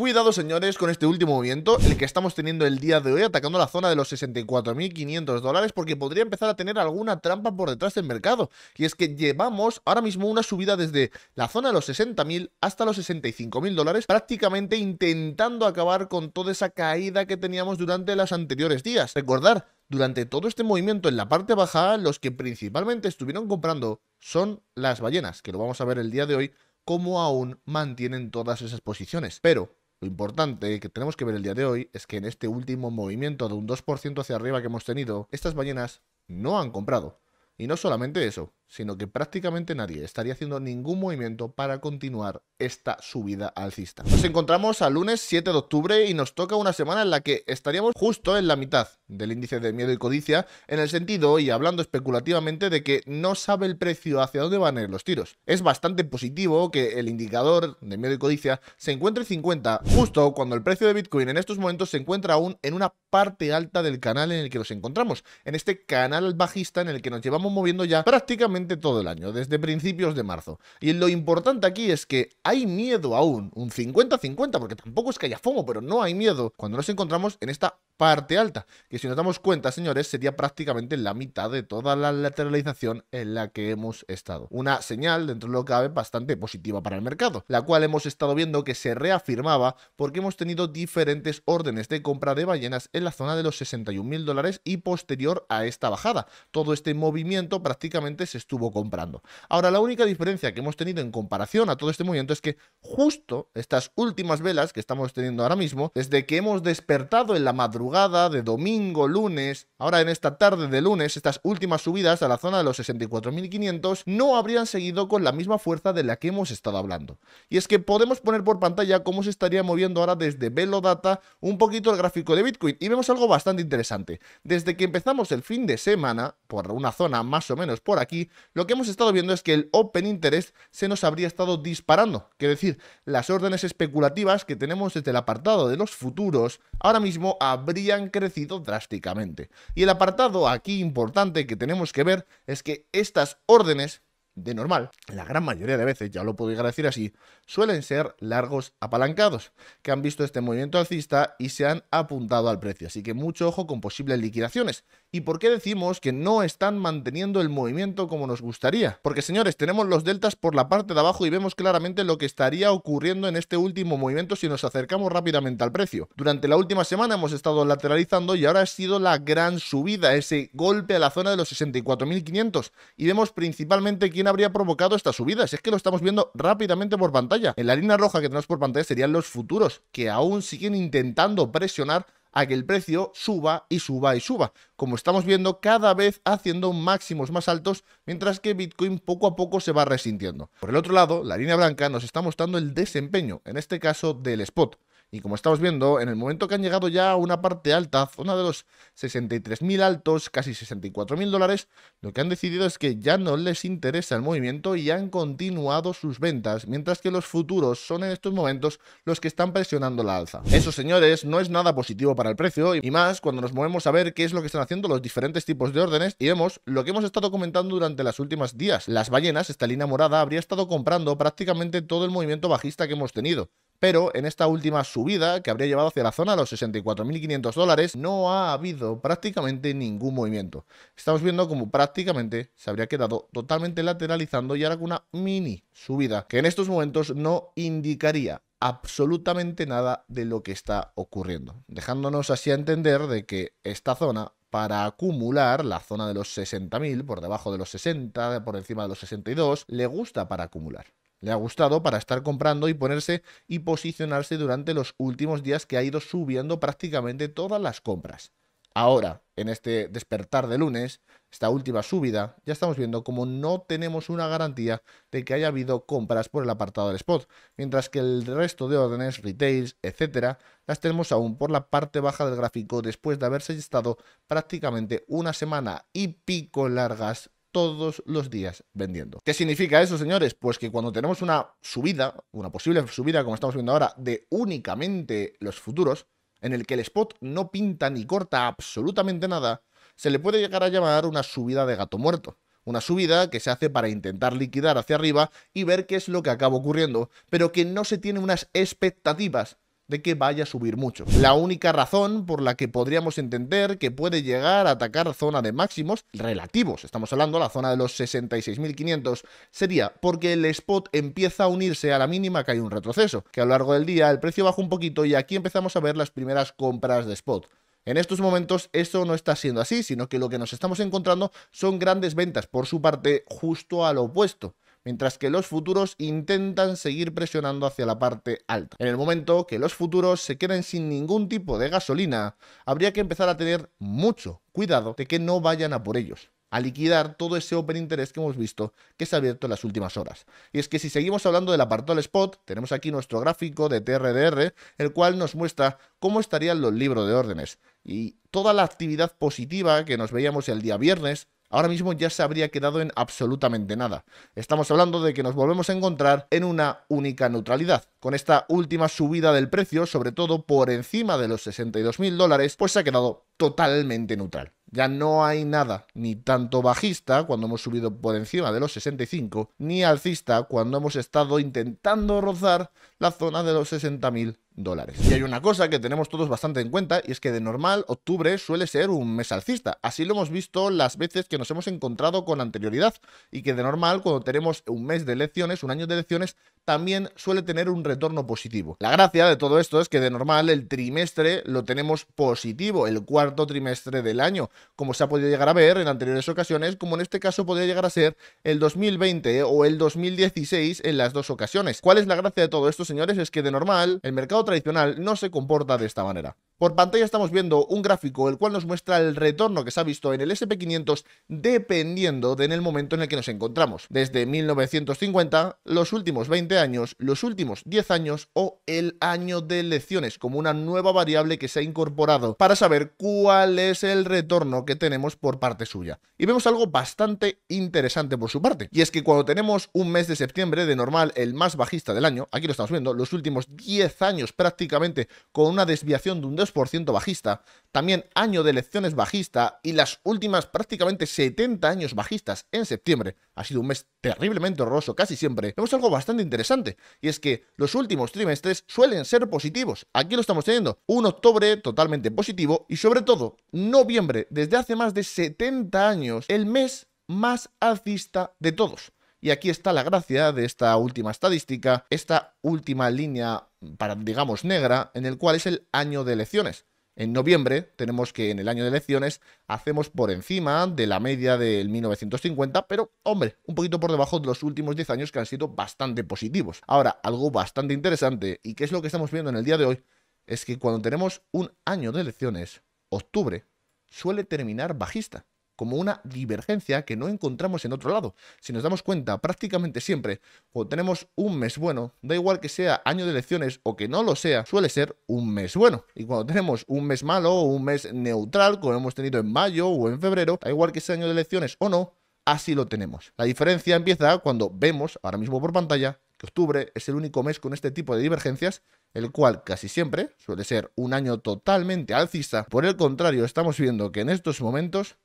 Cuidado, señores, con este último movimiento, el que estamos teniendo el día de hoy, atacando la zona de los 64.500 dólares, porque podría empezar a tener alguna trampa por detrás del mercado. Y es que llevamos ahora mismo una subida desde la zona de los 60.000 hasta los 65.000 dólares, prácticamente intentando acabar con toda esa caída que teníamos durante los anteriores días. Recordar, durante todo este movimiento en la parte baja, los que principalmente estuvieron comprando son las ballenas, que lo vamos a ver el día de hoy, cómo aún mantienen todas esas posiciones. Pero lo importante que tenemos que ver el día de hoy es que en este último movimiento de un 2% hacia arriba que hemos tenido, estas ballenas no han comprado. Y no solamente eso, sino que prácticamente nadie estaría haciendo ningún movimiento para continuar esta subida alcista. Nos encontramos al lunes 7 de octubre y nos toca una semana en la que estaríamos justo en la mitad del índice de miedo y codicia, en el sentido y hablando especulativamente de que no sabe el precio hacia dónde van a ir los tiros. Es bastante positivo que el indicador de miedo y codicia se encuentre en 50 justo cuando el precio de Bitcoin en estos momentos se encuentra aún en una parte alta del canal en el que nos encontramos, en este canal bajista en el que nos llevamos moviendo ya prácticamente todo el año, desde principios de marzo. Y lo importante aquí es que hay miedo aún, un 50-50, porque tampoco es que haya FOMO, pero no hay miedo cuando nos encontramos en esta parte alta, que si nos damos cuenta, señores, sería prácticamente la mitad de toda la lateralización en la que hemos estado. Una señal, dentro de lo que cabe, bastante positiva para el mercado, la cual hemos estado viendo que se reafirmaba porque hemos tenido diferentes órdenes de compra de ballenas en la zona de los 61 mil dólares y posterior a esta bajada. Todo este movimiento prácticamente se estuvo comprando. Ahora, la única diferencia que hemos tenido en comparación a todo este movimiento es que justo estas últimas velas que estamos teniendo ahora mismo, desde que hemos despertado en la madrugada, de domingo, lunes, ahora en esta tarde de lunes, estas últimas subidas a la zona de los 64.500 no habrían seguido con la misma fuerza de la que hemos estado hablando. Y es que podemos poner por pantalla cómo se estaría moviendo ahora desde data un poquito el gráfico de Bitcoin y vemos algo bastante interesante. Desde que empezamos el fin de semana, por una zona más o menos por aquí, lo que hemos estado viendo es que el Open Interest se nos habría estado disparando. que decir, las órdenes especulativas que tenemos desde el apartado de los futuros ahora mismo habría han crecido drásticamente. Y el apartado aquí importante que tenemos que ver es que estas órdenes de normal, la gran mayoría de veces, ya lo puedo llegar decir así, suelen ser largos apalancados, que han visto este movimiento alcista y se han apuntado al precio. Así que mucho ojo con posibles liquidaciones. ¿Y por qué decimos que no están manteniendo el movimiento como nos gustaría? Porque señores, tenemos los deltas por la parte de abajo y vemos claramente lo que estaría ocurriendo en este último movimiento si nos acercamos rápidamente al precio. Durante la última semana hemos estado lateralizando y ahora ha sido la gran subida, ese golpe a la zona de los 64.500. Y vemos principalmente quién habría provocado esta subida. Si es que lo estamos viendo rápidamente por pantalla. En la línea roja que tenemos por pantalla serían los futuros, que aún siguen intentando presionar a que el precio suba y suba y suba, como estamos viendo cada vez haciendo máximos más altos, mientras que Bitcoin poco a poco se va resintiendo. Por el otro lado, la línea blanca nos está mostrando el desempeño, en este caso del spot. Y como estamos viendo, en el momento que han llegado ya a una parte alta, zona de los 63.000 altos, casi 64.000 dólares, lo que han decidido es que ya no les interesa el movimiento y han continuado sus ventas, mientras que los futuros son en estos momentos los que están presionando la alza. Eso, señores, no es nada positivo para el precio y más cuando nos movemos a ver qué es lo que están haciendo los diferentes tipos de órdenes y vemos lo que hemos estado comentando durante las últimas días. Las ballenas, esta línea morada, habría estado comprando prácticamente todo el movimiento bajista que hemos tenido pero en esta última subida, que habría llevado hacia la zona de los 64.500 dólares, no ha habido prácticamente ningún movimiento. Estamos viendo como prácticamente se habría quedado totalmente lateralizando y ahora con una mini subida, que en estos momentos no indicaría absolutamente nada de lo que está ocurriendo, dejándonos así a entender de que esta zona para acumular la zona de los 60.000, por debajo de los 60, por encima de los 62, le gusta para acumular le ha gustado para estar comprando y ponerse y posicionarse durante los últimos días que ha ido subiendo prácticamente todas las compras. Ahora, en este despertar de lunes, esta última subida, ya estamos viendo como no tenemos una garantía de que haya habido compras por el apartado del spot, mientras que el resto de órdenes, retails, etcétera, las tenemos aún por la parte baja del gráfico después de haberse estado prácticamente una semana y pico largas todos los días vendiendo. ¿Qué significa eso, señores? Pues que cuando tenemos una subida, una posible subida como estamos viendo ahora, de únicamente los futuros, en el que el spot no pinta ni corta absolutamente nada, se le puede llegar a llamar una subida de gato muerto. Una subida que se hace para intentar liquidar hacia arriba y ver qué es lo que acaba ocurriendo, pero que no se tiene unas expectativas de que vaya a subir mucho. La única razón por la que podríamos entender que puede llegar a atacar zona de máximos relativos, estamos hablando de la zona de los 66.500, sería porque el spot empieza a unirse a la mínima que hay un retroceso, que a lo largo del día el precio baja un poquito y aquí empezamos a ver las primeras compras de spot. En estos momentos eso no está siendo así, sino que lo que nos estamos encontrando son grandes ventas por su parte justo al opuesto mientras que los futuros intentan seguir presionando hacia la parte alta. En el momento que los futuros se queden sin ningún tipo de gasolina, habría que empezar a tener mucho cuidado de que no vayan a por ellos a liquidar todo ese open interés que hemos visto que se ha abierto en las últimas horas. Y es que si seguimos hablando del apartado del spot, tenemos aquí nuestro gráfico de TRDR, el cual nos muestra cómo estarían los libros de órdenes. Y toda la actividad positiva que nos veíamos el día viernes, ahora mismo ya se habría quedado en absolutamente nada. Estamos hablando de que nos volvemos a encontrar en una única neutralidad. Con esta última subida del precio, sobre todo por encima de los 62.000 dólares, pues se ha quedado totalmente neutral. Ya no hay nada ni tanto bajista cuando hemos subido por encima de los 65, ni alcista cuando hemos estado intentando rozar la zona de los 60.000 dólares. Y hay una cosa que tenemos todos bastante en cuenta y es que de normal octubre suele ser un mes alcista. Así lo hemos visto las veces que nos hemos encontrado con anterioridad y que de normal cuando tenemos un mes de elecciones, un año de elecciones, también suele tener un retorno positivo. La gracia de todo esto es que de normal el trimestre lo tenemos positivo, el cuarto trimestre del año, como se ha podido llegar a ver en anteriores ocasiones, como en este caso podría llegar a ser el 2020 o el 2016 en las dos ocasiones. ¿Cuál es la gracia de todo esto, señores? Es que de normal el mercado tradicional no se comporta de esta manera. Por pantalla estamos viendo un gráfico el cual nos muestra el retorno que se ha visto en el SP500 dependiendo de en el momento en el que nos encontramos, desde 1950, los últimos 20 años, los últimos 10 años o el año de elecciones como una nueva variable que se ha incorporado para saber cuál es el retorno que tenemos por parte suya. Y vemos algo bastante interesante por su parte, y es que cuando tenemos un mes de septiembre de normal el más bajista del año, aquí lo estamos viendo, los últimos 10 años prácticamente con una desviación de un 2 ciento bajista, también año de elecciones bajista y las últimas prácticamente 70 años bajistas en septiembre. Ha sido un mes terriblemente horroroso casi siempre. Vemos algo bastante interesante y es que los últimos trimestres suelen ser positivos. Aquí lo estamos teniendo. Un octubre totalmente positivo y sobre todo noviembre, desde hace más de 70 años, el mes más alcista de todos. Y aquí está la gracia de esta última estadística, esta última línea para, digamos, negra, en el cual es el año de elecciones. En noviembre tenemos que en el año de elecciones hacemos por encima de la media del 1950, pero hombre, un poquito por debajo de los últimos 10 años que han sido bastante positivos. Ahora, algo bastante interesante y que es lo que estamos viendo en el día de hoy, es que cuando tenemos un año de elecciones, octubre suele terminar bajista como una divergencia que no encontramos en otro lado. Si nos damos cuenta, prácticamente siempre, cuando tenemos un mes bueno, da igual que sea año de elecciones o que no lo sea, suele ser un mes bueno. Y cuando tenemos un mes malo o un mes neutral, como hemos tenido en mayo o en febrero, da igual que sea año de elecciones o no, así lo tenemos. La diferencia empieza cuando vemos, ahora mismo por pantalla, que octubre es el único mes con este tipo de divergencias, el cual casi siempre suele ser un año totalmente alcista. Por el contrario, estamos viendo que en estos momentos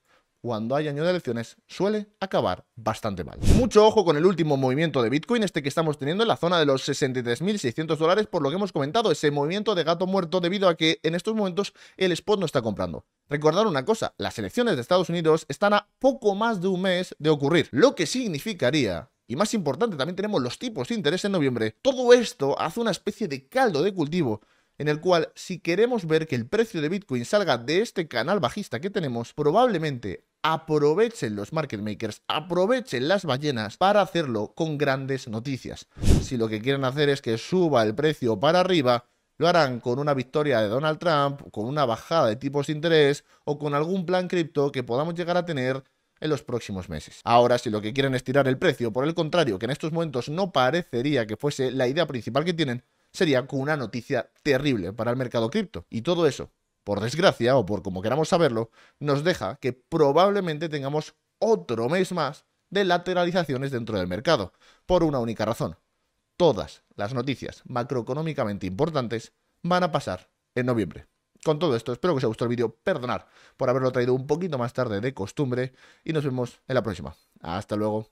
cuando hay año de elecciones suele acabar bastante mal. Mucho ojo con el último movimiento de Bitcoin, este que estamos teniendo en la zona de los 63.600 dólares, por lo que hemos comentado, ese movimiento de gato muerto debido a que en estos momentos el spot no está comprando. Recordar una cosa, las elecciones de Estados Unidos están a poco más de un mes de ocurrir, lo que significaría y más importante, también tenemos los tipos de interés en noviembre. Todo esto hace una especie de caldo de cultivo en el cual si queremos ver que el precio de Bitcoin salga de este canal bajista que tenemos, probablemente aprovechen los market makers, aprovechen las ballenas para hacerlo con grandes noticias. Si lo que quieren hacer es que suba el precio para arriba, lo harán con una victoria de Donald Trump, con una bajada de tipos de interés o con algún plan cripto que podamos llegar a tener en los próximos meses. Ahora, si lo que quieren es tirar el precio, por el contrario, que en estos momentos no parecería que fuese la idea principal que tienen, sería con una noticia terrible para el mercado cripto. Y todo eso por desgracia o por como queramos saberlo, nos deja que probablemente tengamos otro mes más de lateralizaciones dentro del mercado, por una única razón. Todas las noticias macroeconómicamente importantes van a pasar en noviembre. Con todo esto, espero que os haya gustado el vídeo, perdonar por haberlo traído un poquito más tarde de costumbre y nos vemos en la próxima. Hasta luego.